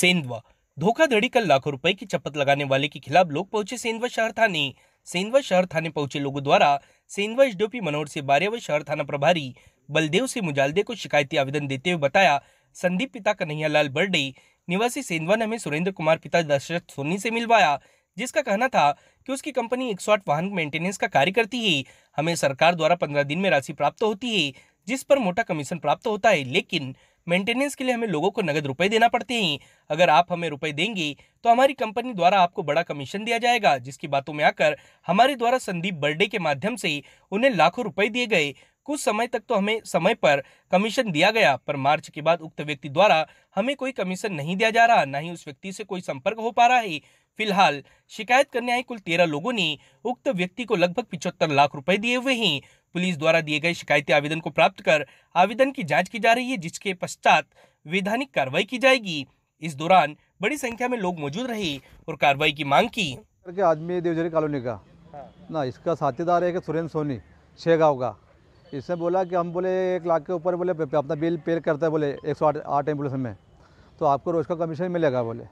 सेंधवा धोखाधड़ी कर लाखों रुपए की चपत लगाने वाले के खिलाफ लोग पहुंचे सेंधवा शहर थाने सेंधवा शहर थाने पहुंचे लोगों द्वारा सेंधवा एसडीओपी मनोहर से बारे व शहर थाना प्रभारी बलदेव सिंह मुजालदे को शिकायती आवेदन देते हुए बताया संदीप पिता कन्हैयालाल बर्डे निवासी सेंधवा ने हमें सुरेंद्र कुमार पिता दशरथ सोनी से मिलवाया जिसका कहना था कि उसकी कंपनी एक वाहन मेंटेनेंस का कार्य करती है हमें सरकार द्वारा पंद्रह दिन में राशि प्राप्त होती है जिस पर मोटा कमीशन प्राप्त होता है लेकिन मेंटेनेंस के लिए हमें लोगों को नगद रुपए देना पड़ते हैं अगर आप हमें रुपए देंगे तो हमारी कंपनी द्वारा आपको बड़ा कमीशन दिया जाएगा जिसकी बातों में आकर हमारे द्वारा संदीप बर्डे के माध्यम से उन्हें लाखों रुपए दिए गए कुछ समय तक तो हमें समय पर कमीशन दिया गया पर मार्च के बाद उक्त व्यक्ति द्वारा हमें कोई कमीशन नहीं दिया जा रहा न ही उस व्यक्ति से कोई संपर्क हो पा रहा है फिलहाल शिकायत करने आए कुल तेरह लोगों ने उक्त व्यक्ति को लगभग पिछहत्तर लाख रुपए दिए हुए हैं पुलिस द्वारा दिए गए शिकायती आवेदन को प्राप्त कर आवेदन की जांच की जा रही है जिसके पश्चात वैधानिक कार्रवाई की जाएगी इस दौरान बड़ी संख्या में लोग मौजूद रहे और कार्रवाई की मांग की आदमी देवजरी कॉलोनी का हाँ। ना इसका साथीदार है कि सुरेंद्र सोनी छह गाँव का इससे बोला कि हम बोले एक लाख के ऊपर बोले अपना बिल पे करता है बोले एक सौ आठ आठ एम्बुलेंस में तो आपको रोज़ का कमीशन मिलेगा बोले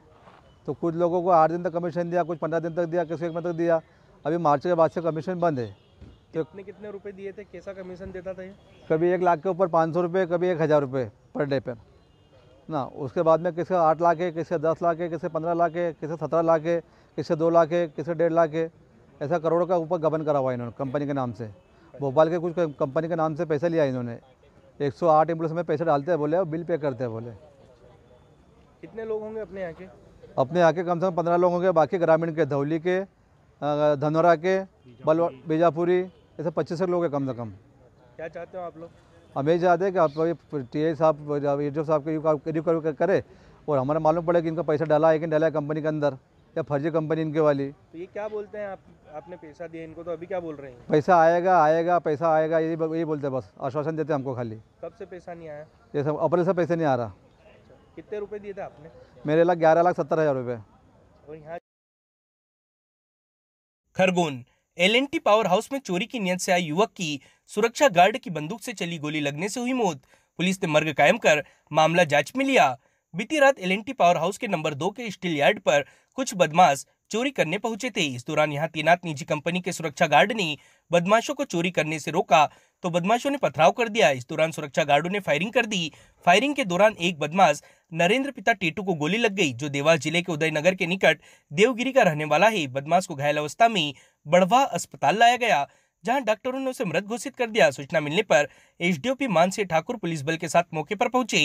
तो कुछ लोगों को आठ दिन तक कमीशन दिया कुछ पंद्रह दिन तक दिया किसी एक महीने तक दिया अभी मार्च के बाद से कमीशन बंद है तो कितने कितने रुपए दिए थे कैसा कमीशन देता था ये कभी एक लाख के ऊपर पाँच सौ रुपये कभी एक हज़ार रुपये पर डे पर ना उसके बाद में किसी आठ लाख है किसी दस लाख है किसी पंद्रह लाख है किसी सत्रह लाख है किसी दो लाख है किसी डेढ़ लाख है ऐसा करोड़ों का ऊपर गबन करा हुआ है इन्होंने कंपनी के नाम से भोपाल के कुछ कंपनी के नाम से पैसा लिया इन्होंने 108 सौ आठ एम्बुलेंस में पैसे डालते हैं बोले और बिल पे करते हैं बोले कितने लोग होंगे अपने यहाँ के अपने यहाँ के कम से कम पंद्रह लोग होंगे बाकी ग्रामीण के धौली के धनौरा के बलवा बीजापुरी ऐसे पच्चीस लोग हैं कम से कम क्या चाहते हो आप लोग हम ये चाहते हैं कि आप टी आई साहब ए साहब के करें और हमारा मालूम पड़े कि इनका पैसा डाला है कि डाला है कंपनी के अंदर या फर्जी कंपनी इनके वाली तो ये क्या बोलते हैं आप आपने पैसा दिया इनको तो अभी क्या बोल रहे हैं पैसा आएगा आएगा पैसा आएगा ये यही बोलते हैं बस आश्वासन देते हैं हमको खाली कब से पैसा नहीं आया ये सब अप्रैल से पैसे नहीं आ रहा अच्छा, कितने रुपए दिए थे आपने मेरे लाख ग्यारह लाख सत्तर हज़ार रुपये खरगोन एल खरगोन टी पावर हाउस में चोरी की नियत से आए युवक की सुरक्षा गार्ड की बंदूक से चली गोली लगने से हुई मौत पुलिस ने मर्ग कायम कर मामला जांच में लिया बीती रात एल पावर हाउस के नंबर दो के स्टील यार्ड पर कुछ बदमाश चोरी करने पहुंचे थे इस दौरान यहाँ तैनात निजी कंपनी के सुरक्षा गार्ड ने बदमाशों को चोरी करने से रोका तो बदमाशों ने पथराव कर दिया इस दौरान सुरक्षा गार्डो ने फायरिंग कर दी फायरिंग के दौरान एक बदमाश नरेंद्र पिता टेटू को गोली लग गई जो देवास जिले के उदयनगर के निकट देवगिरी का रहने वाला है बदमाश को घायल अवस्था में बढ़वा अस्पताल लाया गया जहां डॉक्टरों ने उसे मृत घोषित कर दिया सूचना मिलने पर एसडीओपी मानसी ठाकुर पुलिस बल के साथ मौके पर पहुंचे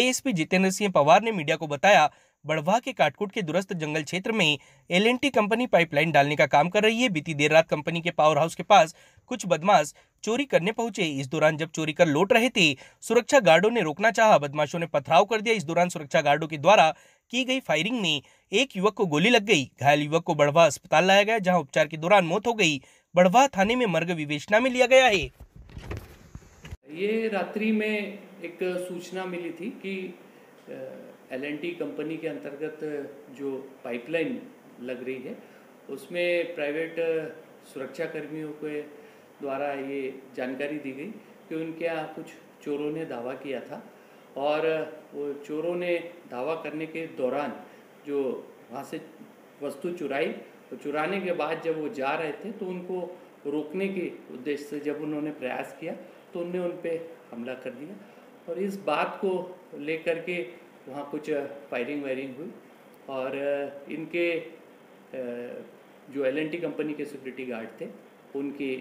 एएसपी जितेंद्र सिंह पवार ने मीडिया को बताया बड़वा के काटकुट के दुरस्त जंगल क्षेत्र में एलएनटी कंपनी पाइपलाइन डालने का काम कर रही है बीती देर रात कंपनी के पावर हाउस के पास कुछ बदमाश चोरी करने पहुंचे इस दौरान जब चोरी कर लौट रहे थे सुरक्षा गार्डों ने रोकना चाहा बदमाशों ने पथराव कर दिया इस दौरान सुरक्षा गार्डों के द्वारा की गई फायरिंग में एक युवक को गोली लग गई घायल युवक को बड़वा अस्पताल लाया गया जहां उपचार के दौरान मौत हो गई बड़वा थाने में मर्ग विवेचना में लिया गया है ये रात्रि में एक सूचना मिली थी कि एल कंपनी के अंतर्गत जो पाइपलाइन लग रही है उसमें प्राइवेट सुरक्षा कर्मियों के द्वारा ये जानकारी दी गई कि उनके यहाँ कुछ चोरों ने दावा किया था और वो चोरों ने दावा करने के दौरान जो वहाँ से वस्तु चुराई तो चुराने के बाद जब वो जा रहे थे तो उनको रोकने के उद्देश्य से जब उन्होंने प्रयास किया तो उनने उन पर हमला कर दिया और इस बात को लेकर के वहाँ कुछ फायरिंग वायरिंग हुई और इनके जो एल कंपनी के सिक्योरिटी गार्ड थे उनकी